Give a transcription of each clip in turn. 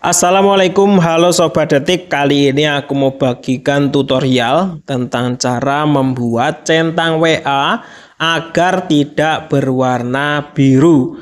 Assalamualaikum, halo Sobat Detik. Kali ini aku mau bagikan tutorial tentang cara membuat centang WA agar tidak berwarna biru.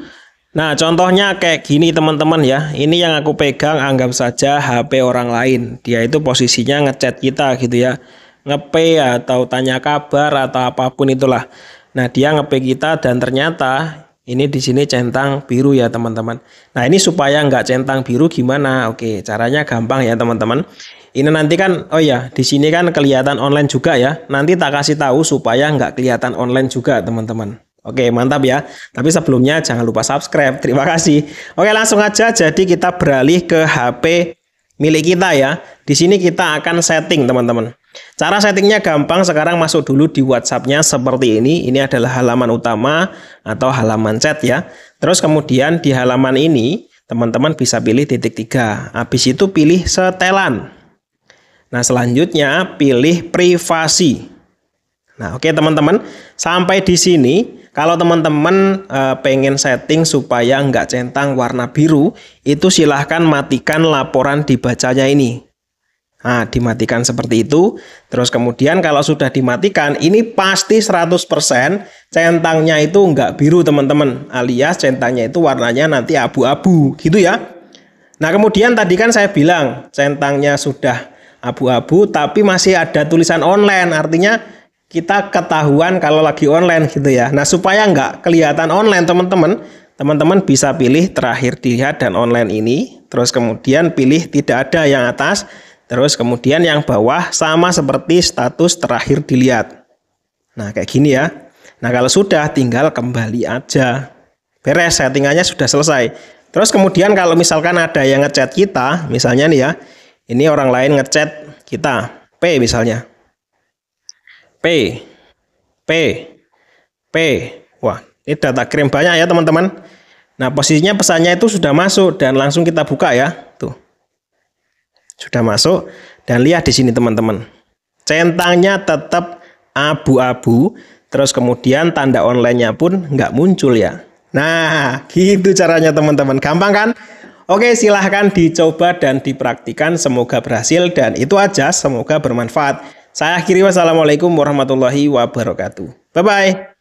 Nah, contohnya kayak gini teman-teman ya. Ini yang aku pegang anggap saja HP orang lain. Dia itu posisinya ngechat kita gitu ya. Ngepe atau tanya kabar atau apapun itulah. Nah, dia ngepe kita dan ternyata ini di sini centang biru ya teman-teman. Nah ini supaya nggak centang biru gimana? Oke caranya gampang ya teman-teman. Ini nanti kan, oh ya, di sini kan kelihatan online juga ya. Nanti tak kasih tahu supaya nggak kelihatan online juga teman-teman. Oke mantap ya. Tapi sebelumnya jangan lupa subscribe. Terima kasih. Oke langsung aja. Jadi kita beralih ke HP milik kita ya. Di sini kita akan setting teman-teman. Cara settingnya gampang, sekarang masuk dulu di WhatsAppnya seperti ini. Ini adalah halaman utama atau halaman chat ya. Terus kemudian di halaman ini, teman-teman bisa pilih titik tiga. Habis itu pilih setelan. Nah selanjutnya pilih privasi. Nah oke teman-teman, sampai di sini kalau teman-teman e, pengen setting supaya nggak centang warna biru, itu silahkan matikan laporan dibacanya ini. Nah, dimatikan seperti itu. Terus kemudian kalau sudah dimatikan, ini pasti 100% centangnya itu nggak biru teman-teman. Alias centangnya itu warnanya nanti abu-abu gitu ya. Nah kemudian tadi kan saya bilang centangnya sudah abu-abu tapi masih ada tulisan online. Artinya kita ketahuan kalau lagi online gitu ya. Nah supaya nggak kelihatan online teman-teman, teman-teman bisa pilih terakhir dilihat dan online ini. Terus kemudian pilih tidak ada yang atas. Terus kemudian yang bawah sama seperti status terakhir dilihat. Nah kayak gini ya. Nah kalau sudah tinggal kembali aja. Beres settingannya sudah selesai. Terus kemudian kalau misalkan ada yang ngechat kita, misalnya nih ya, ini orang lain ngechat kita, P misalnya. P P P wah ini data kirim banyak ya teman-teman nah posisinya pesannya itu sudah masuk dan langsung kita buka ya tuh sudah masuk dan lihat di sini teman-teman centangnya tetap abu-abu terus kemudian tanda onlinenya pun nggak muncul ya nah gitu caranya teman-teman gampang kan Oke, silahkan dicoba dan dipraktikan. Semoga berhasil dan itu aja. Semoga bermanfaat. Saya akhiri wassalamualaikum warahmatullahi wabarakatuh. Bye-bye.